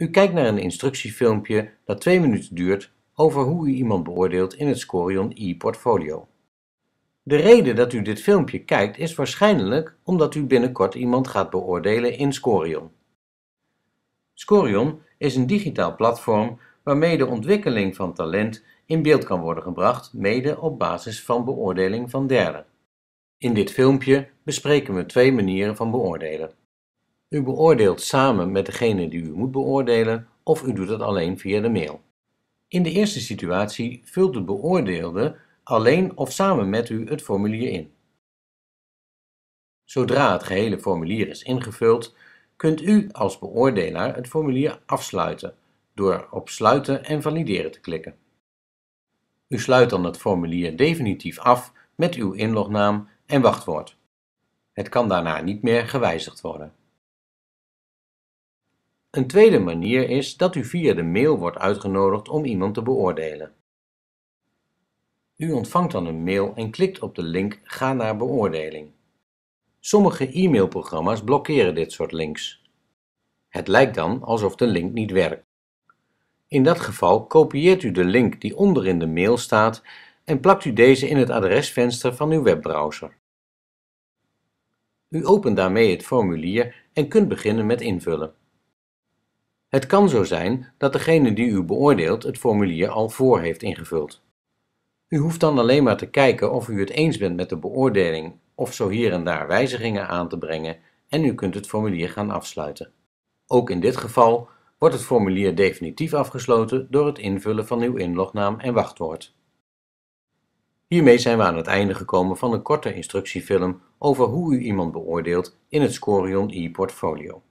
U kijkt naar een instructiefilmpje dat twee minuten duurt over hoe u iemand beoordeelt in het Scorion e-portfolio. De reden dat u dit filmpje kijkt is waarschijnlijk omdat u binnenkort iemand gaat beoordelen in Scorion. Scorion is een digitaal platform waarmee de ontwikkeling van talent in beeld kan worden gebracht, mede op basis van beoordeling van derden. In dit filmpje bespreken we twee manieren van beoordelen. U beoordeelt samen met degene die u moet beoordelen of u doet dat alleen via de mail. In de eerste situatie vult de beoordeelde alleen of samen met u het formulier in. Zodra het gehele formulier is ingevuld, kunt u als beoordelaar het formulier afsluiten door op Sluiten en Valideren te klikken. U sluit dan het formulier definitief af met uw inlognaam en wachtwoord. Het kan daarna niet meer gewijzigd worden. Een tweede manier is dat u via de mail wordt uitgenodigd om iemand te beoordelen. U ontvangt dan een mail en klikt op de link Ga naar beoordeling. Sommige e-mailprogramma's blokkeren dit soort links. Het lijkt dan alsof de link niet werkt. In dat geval kopieert u de link die onderin de mail staat en plakt u deze in het adresvenster van uw webbrowser. U opent daarmee het formulier en kunt beginnen met invullen. Het kan zo zijn dat degene die u beoordeelt het formulier al voor heeft ingevuld. U hoeft dan alleen maar te kijken of u het eens bent met de beoordeling of zo hier en daar wijzigingen aan te brengen en u kunt het formulier gaan afsluiten. Ook in dit geval wordt het formulier definitief afgesloten door het invullen van uw inlognaam en wachtwoord. Hiermee zijn we aan het einde gekomen van een korte instructiefilm over hoe u iemand beoordeelt in het Scorion e-portfolio.